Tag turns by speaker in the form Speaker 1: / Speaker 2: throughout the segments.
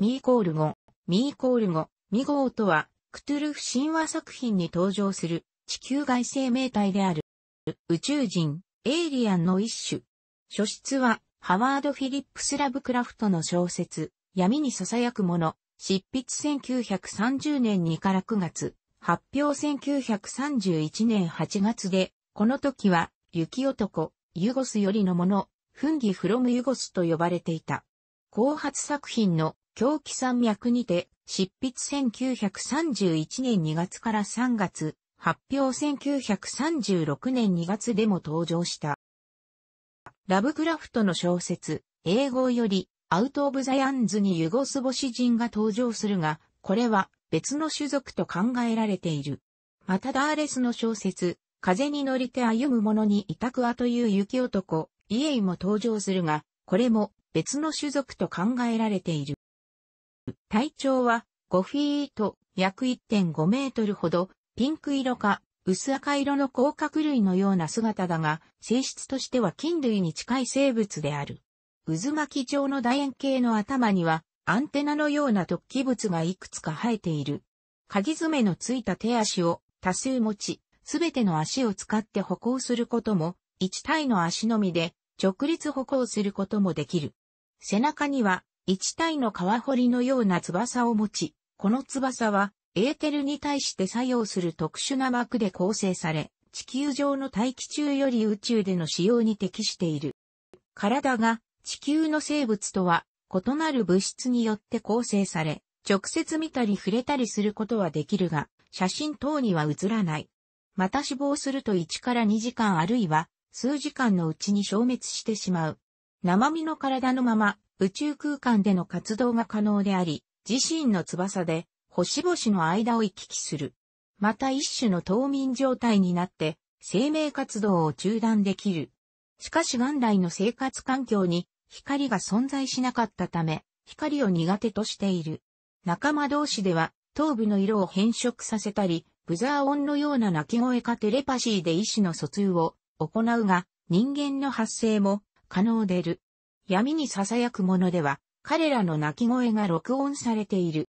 Speaker 1: ミイコール語、ミイコール語、ミゴーとは、クトゥルフ神話作品に登場する地球外生命体である。宇宙人、エイリアンの一種。書質は、ハワード・フィリップス・ラブクラフトの小説、闇に囁くもの、執筆1930年2から9月、発表1931年8月で、この時は、雪男、ユゴスよりのもの、フンギ・フロム・ユゴスと呼ばれていた。後発作品の狂気山脈にて、執筆1931年2月から3月、発表1936年2月でも登場した。ラブクラフトの小説、英語より、アウト・オブ・ザ・ヤンズにユゴスボシ人が登場するが、これは別の種族と考えられている。またダーレスの小説、風に乗りて歩む者に委託はという雪男、イエイも登場するが、これも別の種族と考えられている。体長は5フィート、約1.5メートルほど、ピンク色か、薄赤色の甲殻類のような姿だが、性質としては菌類に近い生物である。渦巻き状の楕円形の頭には、アンテナのような突起物がいくつか生えている。鍵爪のついた手足を多数持ち、すべての足を使って歩行することも、一体の足のみで直立歩行することもできる。背中には一体の川掘りのような翼を持ち、この翼は、エーテルに対して作用する特殊な膜で構成され、地球上の大気中より宇宙での使用に適している。体が地球の生物とは異なる物質によって構成され、直接見たり触れたりすることはできるが、写真等には映らない。また死亡すると1から2時間あるいは数時間のうちに消滅してしまう。生身の体のまま宇宙空間での活動が可能であり、自身の翼で星々の間を行き来する。また一種の冬眠状態になって生命活動を中断できる。しかし元来の生活環境に光が存在しなかったため、光を苦手としている。仲間同士では頭部の色を変色させたり、ブザー音のような鳴き声かテレパシーで意思の疎通を行うが、人間の発生も可能でる。闇に囁くものでは、彼らの鳴き声が録音されている。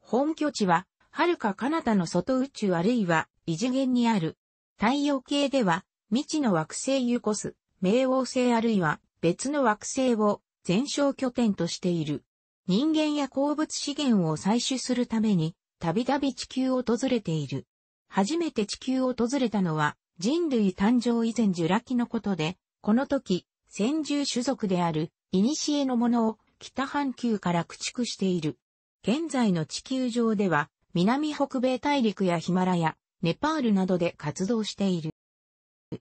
Speaker 1: 本拠地は、遥か彼方の外宇宙あるいは異次元にある。太陽系では、未知の惑星ユコス、冥王星あるいは別の惑星を全焼拠点としている。人間や鉱物資源を採取するために、たびたび地球を訪れている。初めて地球を訪れたのは、人類誕生以前ジュラ紀のことで、この時、先住種族である、古のものを北半球から駆逐している。現在の地球上では、南北米大陸やヒマラヤ、ネパールなどで活動している。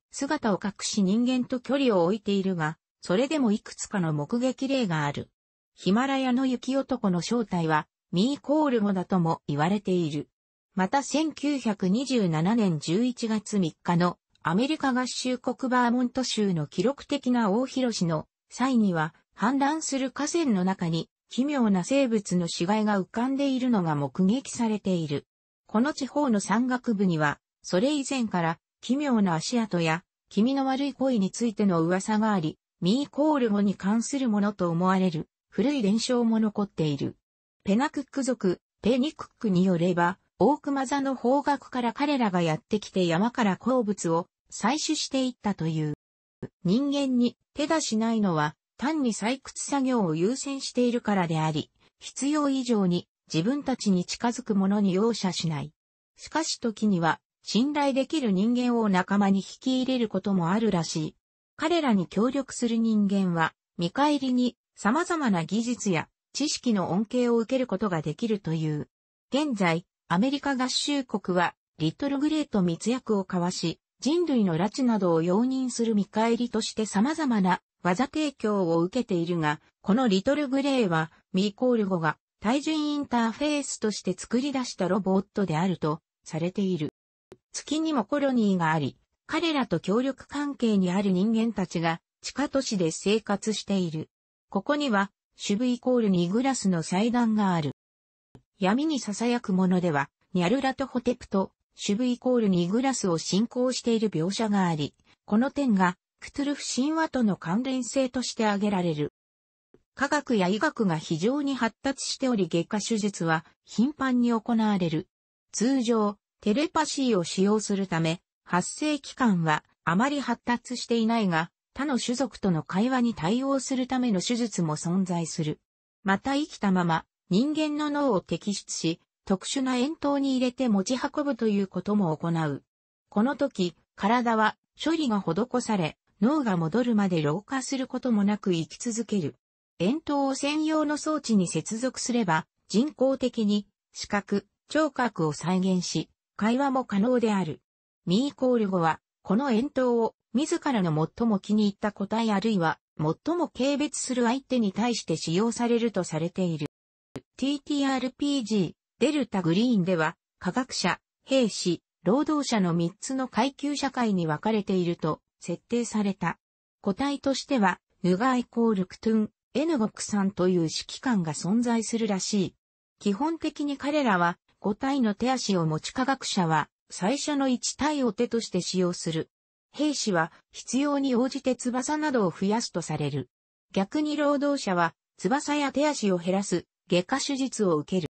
Speaker 1: 姿を隠し人間と距離を置いているが、それでもいくつかの目撃例がある。ヒマラヤの雪男の正体は、ミーコールゴだとも言われている。また1927年11月3日のアメリカ合衆国バーモント州の記録的な大広しの際には氾濫する河川の中に奇妙な生物の死骸が浮かんでいるのが目撃されている。この地方の山岳部には、それ以前から奇妙な足跡や気味の悪い恋についての噂があり、ミーコール語に関するものと思われる古い伝承も残っている。ペナクック族、ペニクックによれば、大熊座の方角から彼らがやってきて山から鉱物を採取していったという。人間に手出しないのは単に採掘作業を優先しているからであり、必要以上に自分たちに近づくものに容赦しない。しかし時には信頼できる人間を仲間に引き入れることもあるらしい。彼らに協力する人間は見返りに様々な技術や知識の恩恵を受けることができるという。現在、アメリカ合衆国は、リトルグレート密約を交わし、人類の拉致などを容認する見返りとして様々な技提供を受けているが、このリトルグレーは、ミーコール語が、対人インターフェースとして作り出したロボットであると、されている。月にもコロニーがあり、彼らと協力関係にある人間たちが、地下都市で生活している。ここには、シュブイコール2グラスの祭壇がある。闇に囁くものでは、ニャルラトホテプと、シュブイコールにグラスを信仰している描写があり、この点が、クトゥルフ神話との関連性として挙げられる。科学や医学が非常に発達しており外科手術は頻繁に行われる。通常、テレパシーを使用するため、発生期間はあまり発達していないが、他の種族との会話に対応するための手術も存在する。また生きたまま、人間の脳を摘出し、特殊な円筒に入れて持ち運ぶということも行う。この時、体は処理が施され、脳が戻るまで老化することもなく生き続ける。円筒を専用の装置に接続すれば、人工的に視覚、聴覚を再現し、会話も可能である。ミイコール語は、この円筒を自らの最も気に入った個体あるいは最も軽蔑する相手に対して使用されるとされている。TTRPG、デルタグリーンでは、科学者、兵士、労働者の3つの階級社会に分かれていると設定された。個体としては、ヌガイコールクトゥン、エヌゴクさんという指揮官が存在するらしい。基本的に彼らは、5体の手足を持ち科学者は、最初の1体を手として使用する。兵士は、必要に応じて翼などを増やすとされる。逆に労働者は、翼や手足を減らす、外科手術を受ける。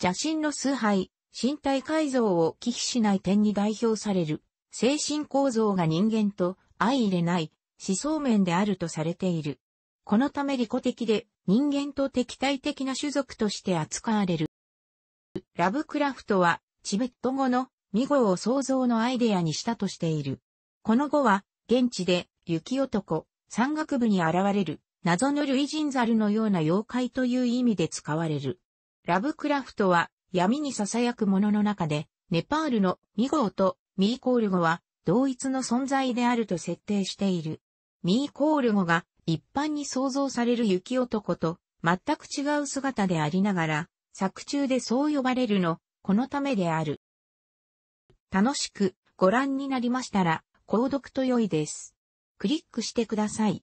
Speaker 1: 邪神の崇拝、身体改造を忌避しない点に代表される、精神構造が人間と相入れない思想面であるとされている。このため利己的で人間と敵対的な種族として扱われる。ラブクラフトはチベット語の未語を創造のアイデアにしたとしている。この語は現地で雪男、山岳部に現れる謎の類人猿のような妖怪という意味で使われる。ラブクラフトは闇に囁くものの中で、ネパールのミーとミーコール語は同一の存在であると設定している。ミーコール語が一般に想像される雪男と全く違う姿でありながら、作中でそう呼ばれるの、このためである。楽しくご覧になりましたら、購読と良いです。クリックしてください。